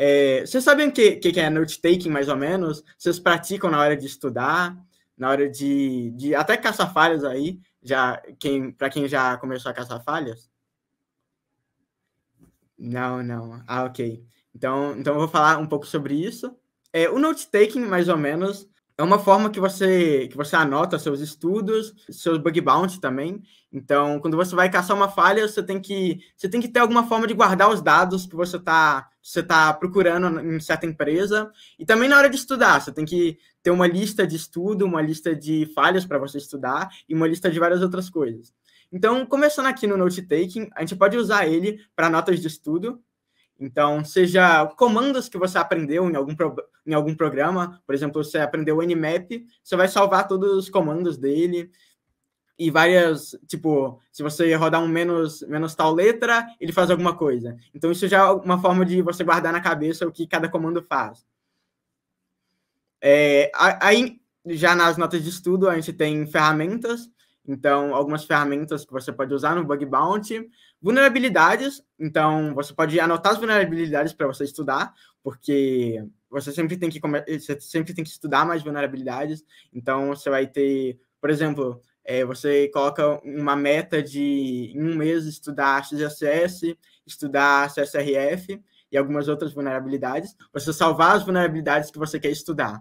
É, vocês sabem o que, que é note-taking, mais ou menos? Vocês praticam na hora de estudar, na hora de, de até caçar falhas aí, já quem para quem já começou a caçar falhas? Não, não. Ah, ok. Então, então eu vou falar um pouco sobre isso. É, o note-taking, mais ou menos, é uma forma que você que você anota seus estudos, seus bug bounty também. Então, quando você vai caçar uma falha, você tem que você tem que ter alguma forma de guardar os dados que você está você tá procurando em certa empresa. E também na hora de estudar, você tem que ter uma lista de estudo, uma lista de falhas para você estudar e uma lista de várias outras coisas. Então, começando aqui no note taking, a gente pode usar ele para notas de estudo, então, seja comandos que você aprendeu em algum, em algum programa, por exemplo, você aprendeu o Nmap, você vai salvar todos os comandos dele e várias, tipo, se você rodar um menos, menos tal letra, ele faz alguma coisa. Então, isso já é uma forma de você guardar na cabeça o que cada comando faz. É, aí, já nas notas de estudo, a gente tem ferramentas, então, algumas ferramentas que você pode usar no Bug Bounty. Vulnerabilidades. Então, você pode anotar as vulnerabilidades para você estudar, porque você sempre tem que você sempre tem que estudar mais vulnerabilidades. Então, você vai ter, por exemplo, é, você coloca uma meta de em um mês estudar XSS, estudar CSRF e algumas outras vulnerabilidades. Você salvar as vulnerabilidades que você quer estudar.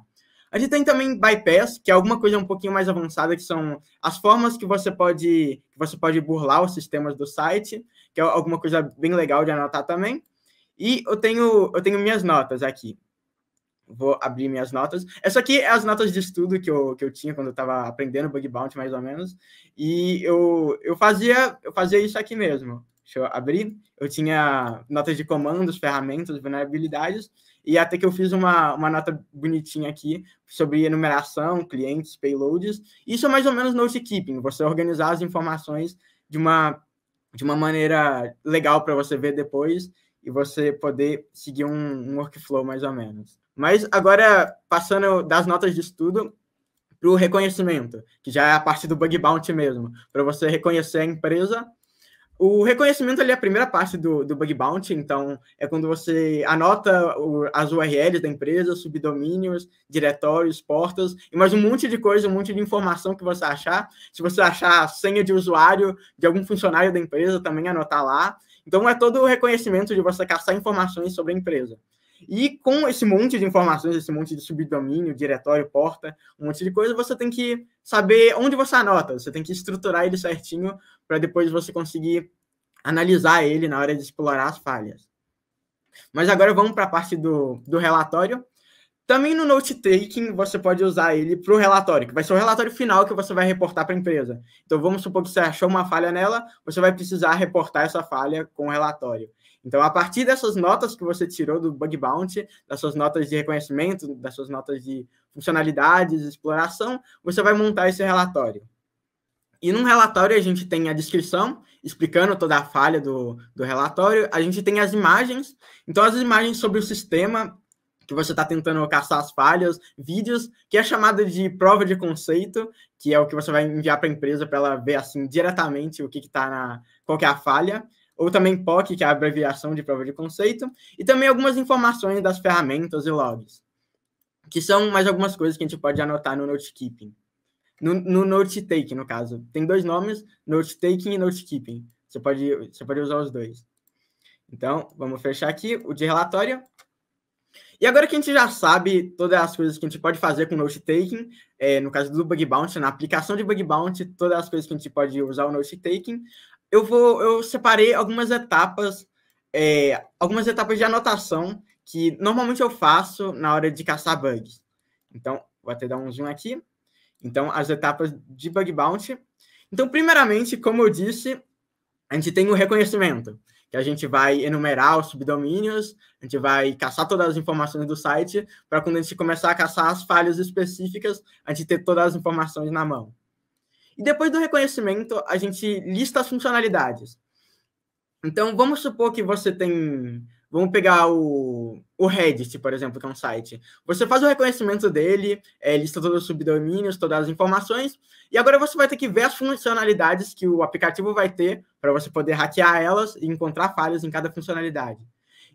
A gente tem também bypass, que é alguma coisa um pouquinho mais avançada, que são as formas que você pode que você pode burlar os sistemas do site, que é alguma coisa bem legal de anotar também. E eu tenho eu tenho minhas notas aqui. Vou abrir minhas notas. Essa aqui é as notas de estudo que eu, que eu tinha quando eu estava aprendendo bug bounty mais ou menos. E eu, eu fazia eu fazia isso aqui mesmo. Deixa eu abrir. Eu tinha notas de comandos, ferramentas, vulnerabilidades. E até que eu fiz uma, uma nota bonitinha aqui sobre enumeração, clientes, payloads. Isso é mais ou menos note keeping, você organizar as informações de uma, de uma maneira legal para você ver depois e você poder seguir um, um workflow mais ou menos. Mas agora, passando das notas de estudo, para o reconhecimento, que já é a parte do bug bounty mesmo, para você reconhecer a empresa o reconhecimento é a primeira parte do, do bug bounty, então é quando você anota o, as URLs da empresa, subdomínios, diretórios, portas, e mais um monte de coisa, um monte de informação que você achar. Se você achar a senha de usuário de algum funcionário da empresa, também anotar lá. Então é todo o reconhecimento de você caçar informações sobre a empresa. E com esse monte de informações, esse monte de subdomínio, diretório, porta, um monte de coisa, você tem que saber onde você anota, você tem que estruturar ele certinho para depois você conseguir analisar ele na hora de explorar as falhas. Mas agora vamos para a parte do, do relatório. Também no note taking você pode usar ele para o relatório, que vai ser o relatório final que você vai reportar para a empresa. Então vamos supor que você achou uma falha nela, você vai precisar reportar essa falha com o relatório. Então, a partir dessas notas que você tirou do bug bounty, das suas notas de reconhecimento, das suas notas de funcionalidades, exploração, você vai montar esse relatório. E num relatório a gente tem a descrição, explicando toda a falha do, do relatório, a gente tem as imagens, então as imagens sobre o sistema que você está tentando caçar as falhas, vídeos, que é chamado de prova de conceito, que é o que você vai enviar para a empresa para ela ver assim diretamente o que está na qual que é a falha ou também POC, que é a abreviação de prova de conceito, e também algumas informações das ferramentas e logs, que são mais algumas coisas que a gente pode anotar no note keeping. No, no note taking, no caso. Tem dois nomes, note taking e note keeping. Você pode, você pode usar os dois. Então, vamos fechar aqui o de relatório. E agora que a gente já sabe todas as coisas que a gente pode fazer com o Note Taking, é, no caso do Bug Bounty, na aplicação de Bug Bounty, todas as coisas que a gente pode usar o Note Taking, eu vou, eu separei algumas etapas, é, algumas etapas de anotação que normalmente eu faço na hora de caçar bugs. Então, vou até dar um zoom aqui. Então, as etapas de bug bounty. Então, primeiramente, como eu disse, a gente tem o reconhecimento, que a gente vai enumerar os subdomínios, a gente vai caçar todas as informações do site, para quando a gente começar a caçar as falhas específicas, a gente ter todas as informações na mão. E depois do reconhecimento, a gente lista as funcionalidades. Então, vamos supor que você tem. Vamos pegar o, o Reddit, por exemplo, que é um site. Você faz o reconhecimento dele, é, lista todos os subdomínios, todas as informações, e agora você vai ter que ver as funcionalidades que o aplicativo vai ter para você poder hackear elas e encontrar falhas em cada funcionalidade.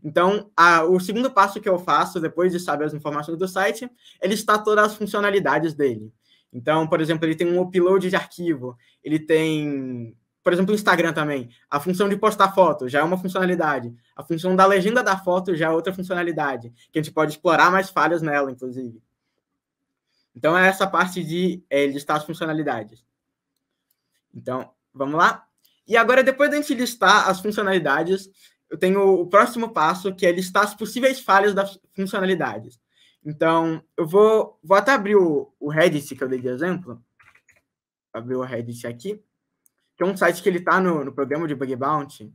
Então, a, o segundo passo que eu faço, depois de saber as informações do site, é listar todas as funcionalidades dele. Então, por exemplo, ele tem um upload de arquivo, ele tem, por exemplo, o Instagram também. A função de postar foto já é uma funcionalidade. A função da legenda da foto já é outra funcionalidade, que a gente pode explorar mais falhas nela, inclusive. Então, é essa parte de é, listar as funcionalidades. Então, vamos lá? E agora, depois da gente listar as funcionalidades, eu tenho o próximo passo, que é listar as possíveis falhas das funcionalidades. Então, eu vou, vou até abrir o, o Reddit que eu dei de exemplo. Abrir o Reddit aqui. Que é um site que ele está no, no programa de Bug Bounty.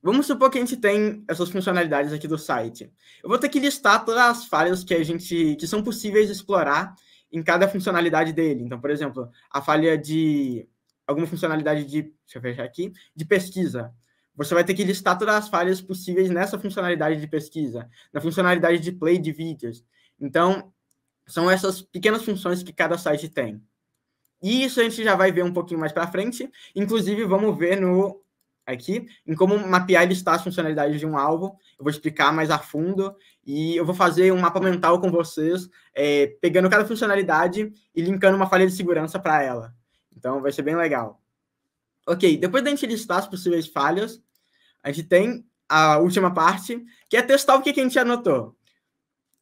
Vamos supor que a gente tem essas funcionalidades aqui do site. Eu vou ter que listar todas as falhas que a gente que são possíveis explorar em cada funcionalidade dele. Então, por exemplo, a falha de alguma funcionalidade de, deixa eu fechar aqui, de pesquisa você vai ter que listar todas as falhas possíveis nessa funcionalidade de pesquisa, na funcionalidade de play de vídeos. Então, são essas pequenas funções que cada site tem. E isso a gente já vai ver um pouquinho mais para frente. Inclusive, vamos ver no aqui em como mapear e listar as funcionalidades de um alvo. Eu vou explicar mais a fundo e eu vou fazer um mapa mental com vocês, é, pegando cada funcionalidade e linkando uma falha de segurança para ela. Então, vai ser bem legal. Ok, depois da gente listar as possíveis falhas, a gente tem a última parte, que é testar o que, a gente anotou.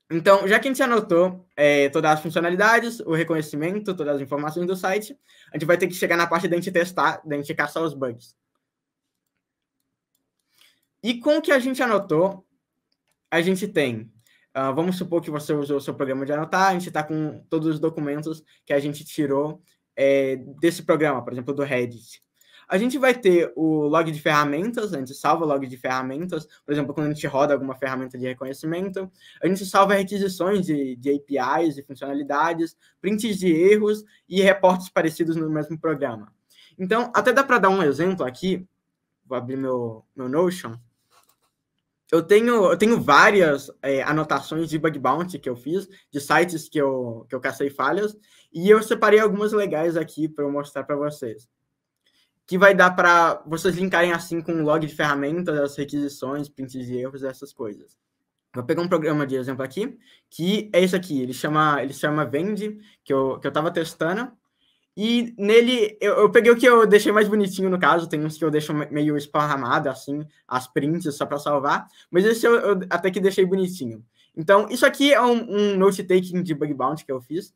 Então, já que a gente anotou é, todas as funcionalidades, o reconhecimento, todas as informações do site, a gente vai ter que chegar na parte da gente testar, da gente caçar os bugs. E com o que a gente anotou, a gente tem. Uh, vamos supor que você usou o seu programa de anotar, a gente está com todos os documentos que a gente tirou é, desse programa, por exemplo, do Reddit. A gente vai ter o log de ferramentas, a gente salva o log de ferramentas, por exemplo, quando a gente roda alguma ferramenta de reconhecimento, a gente salva requisições de, de APIs e funcionalidades, prints de erros e reportes parecidos no mesmo programa. Então, até dá para dar um exemplo aqui, vou abrir meu, meu Notion. Eu tenho, eu tenho várias é, anotações de bug bounty que eu fiz, de sites que eu, que eu cacei falhas, e eu separei algumas legais aqui para eu mostrar para vocês que vai dar para vocês linkarem assim com o log de ferramentas, as requisições, prints e erros, essas coisas. Vou pegar um programa de exemplo aqui, que é esse aqui, ele chama, ele chama Vend, que eu, que eu tava testando, e nele, eu, eu, peguei o que eu deixei mais bonitinho no caso, tem uns que eu deixo meio esparramado, assim, as prints só para salvar, mas esse eu, eu, até que deixei bonitinho. Então, isso aqui é um, um note-taking de bug bounty que eu fiz,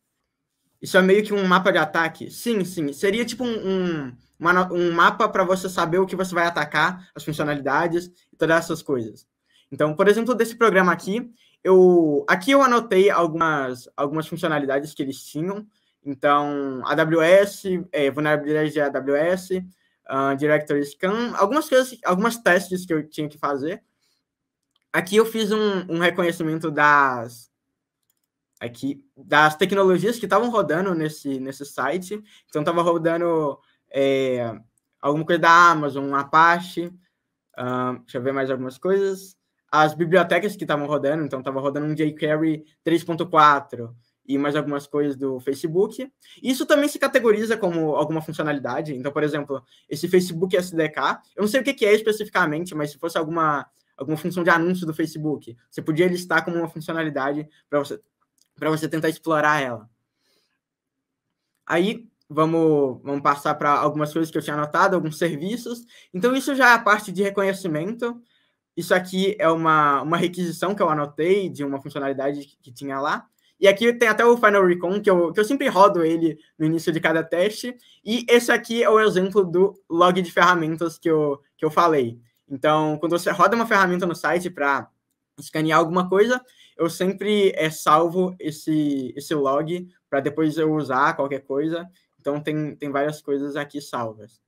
isso é meio que um mapa de ataque. Sim, sim. Seria tipo um, um, uma, um mapa para você saber o que você vai atacar, as funcionalidades e todas essas coisas. Então, por exemplo, desse programa aqui, eu aqui eu anotei algumas, algumas funcionalidades que eles tinham. Então, AWS, é, de AWS, uh, ah, Directory Scan, algumas coisas, algumas testes que eu tinha que fazer. Aqui eu fiz um, um reconhecimento das, aqui é das tecnologias que estavam rodando nesse, nesse site. Então, estava rodando é, alguma coisa da Amazon, Apache, uh, deixa eu ver mais algumas coisas. As bibliotecas que estavam rodando, então estava rodando um jQuery 3.4 e mais algumas coisas do Facebook. Isso também se categoriza como alguma funcionalidade. Então, por exemplo, esse Facebook SDK, eu não sei o que é especificamente, mas se fosse alguma alguma função de anúncio do Facebook. Você podia listar como uma funcionalidade para você para você tentar explorar ela. Aí vamos, vamos passar para algumas coisas que eu tinha anotado, alguns serviços. Então, isso já é a parte de reconhecimento. Isso aqui é uma, uma requisição que eu anotei de uma funcionalidade que, que tinha lá. E aqui tem até o Final Recon, que eu, que eu sempre rodo ele no início de cada teste. E esse aqui é o exemplo do log de ferramentas que eu, que eu falei. Então, quando você roda uma ferramenta no site para escanear alguma coisa, eu sempre é, salvo esse, esse log para depois eu usar qualquer coisa. Então, tem, tem várias coisas aqui salvas.